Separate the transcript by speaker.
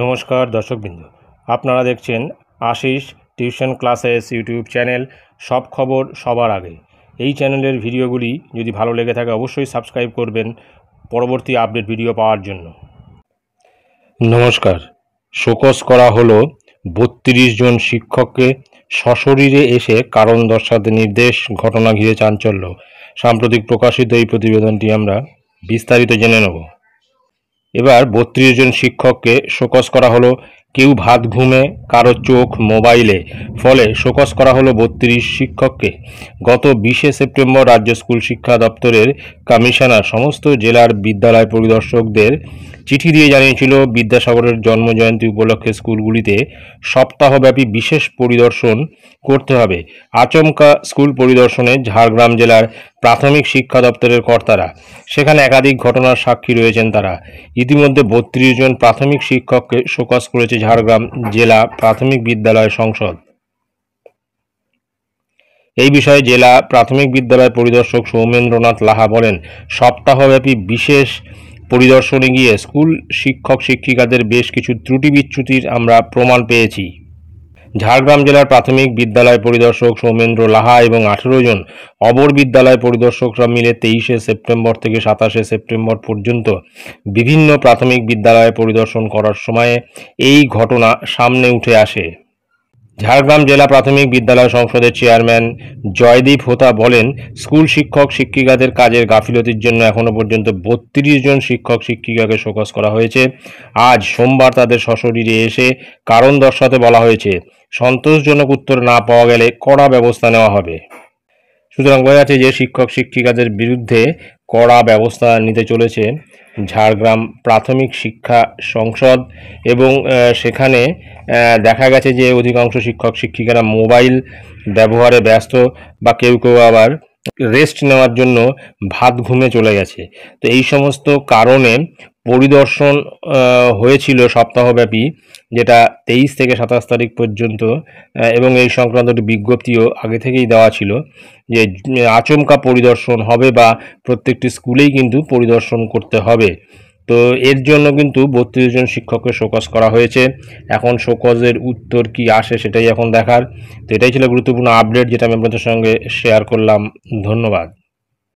Speaker 1: নমস্কার দর্শকবৃন্দ আপনারা দেখছেন Ashis tuition classes YouTube channel সব খবর সবার আগে এই চ্যানেলের ভিডিওগুলি যদি ভালো লেগে থাকে অবশ্যই সাবস্ক্রাইব করবেন পরবর্তী আপডেট ভিডিও পাওয়ার জন্য নমস্কার শোকস করা হলো বত্রিশ জন শিক্ষককে সশরীরে এসে কারণ দর্শাতে নির্দেশ ঘটনা ঘিরে চাঞ্চল্য সাম্প্রতিক প্রকাশিত এই প্রতিবেদনটি আমরা বিস্তারিত জেনে নেব এবার বত্রিশ জন শিক্ষককে শোকজ করা হলো কেউ ভাত ঘুমে কারো চোখ মোবাইলে ফলে শোকস করা হলো বত্রিশ শিক্ষককে গত বিশে সেপ্টেম্বর রাজ্য স্কুল শিক্ষা দপ্তরের কমিশনার সমস্ত জেলার বিদ্যালয় পরিদর্শকদের চিঠি দিয়ে জানিয়েছিল বিদ্যাসাগরের জন্মজয়ন্তী উপলক্ষে স্কুলগুলিতে সপ্তাহব্যাপী বিশেষ পরিদর্শন করতে হবে আচমকা স্কুল পরিদর্শনে ঝাড়গ্রাম জেলার প্রাথমিক শিক্ষা দপ্তরের কর্তারা সেখানে একাধিক ঘটনার সাক্ষী রয়েছেন তারা ইতিমধ্যে বত্রিশ জন প্রাথমিক শিক্ষককে শোকস করেছে ঝাড়গ্রাম জেলা প্রাথমিক বিদ্যালয় সংসদ এই বিষয়ে জেলা প্রাথমিক বিদ্যালয় পরিদর্শক সৌমেন্দ্রনাথ লাহা বলেন সপ্তাহব্যাপী বিশেষ পরিদর্শনে গিয়ে স্কুল শিক্ষক শিক্ষিকাদের বেশ কিছু ত্রুটি বিচ্যুতির আমরা প্রমাণ পেয়েছি ঝাড়গ্রাম জেলার প্রাথমিক বিদ্যালয় পরিদর্শক সৌমেন্দ্র লাহা এবং আঠেরো জন অবর বিদ্যালয় পরিদর্শকরা মিলে তেইশে সেপ্টেম্বর থেকে সাতাশে সেপ্টেম্বর পর্যন্ত বিভিন্ন প্রাথমিক বিদ্যালয় পরিদর্শন করার সময়ে এই ঘটনা সামনে উঠে আসে ঝাড়গ্রাম জেলা প্রাথমিক বিদ্যালয় সংসদের চেয়ারম্যান জয়দীপ হোতা বলেন স্কুল শিক্ষক শিক্ষিকাদের কাজের গাফিলতির জন্য এখনও পর্যন্ত বত্রিশ জন শিক্ষক শিক্ষিকাকে শোকস করা হয়েছে আজ সোমবার তাদের সশরীরে এসে কারণ দর্শাতে বলা হয়েছে সন্তোষজনক উত্তর না পাওয়া গেলে কড়া ব্যবস্থা নেওয়া হবে সুতরাং বোঝা যাচ্ছে যে শিক্ষক শিক্ষিকাদের বিরুদ্ধে কড়া ব্যবস্থা নিতে চলেছে ঝাড়গ্রাম প্রাথমিক শিক্ষা সংসদ এবং সেখানে দেখা গেছে যে অধিকাংশ শিক্ষক শিক্ষিকারা মোবাইল ব্যবহারে ব্যস্ত বা কেউ কেউ আবার রেস্ট নেওয়ার জন্য ভাত ঘুমে চলে গেছে তো এই সমস্ত কারণে পরিদর্শন হয়েছিল সপ্তাহব্যাপী যেটা তেইশ থেকে সাতাশ তারিখ পর্যন্ত এবং এই সংক্রান্ত একটি বিজ্ঞপ্তিও আগে থেকেই দেওয়া ছিল যে আচমকা পরিদর্শন হবে বা প্রত্যেকটি স্কুলেই কিন্তু পরিদর্শন করতে হবে তো এর জন্য কিন্তু বত্রিশ জন শিক্ষককে শোকজ করা হয়েছে এখন শোকজের উত্তর কি আসে সেটাই এখন দেখার তো এটাই ছিল গুরুত্বপূর্ণ আপডেট যেটা আমি আপনাদের সঙ্গে শেয়ার করলাম ধন্যবাদ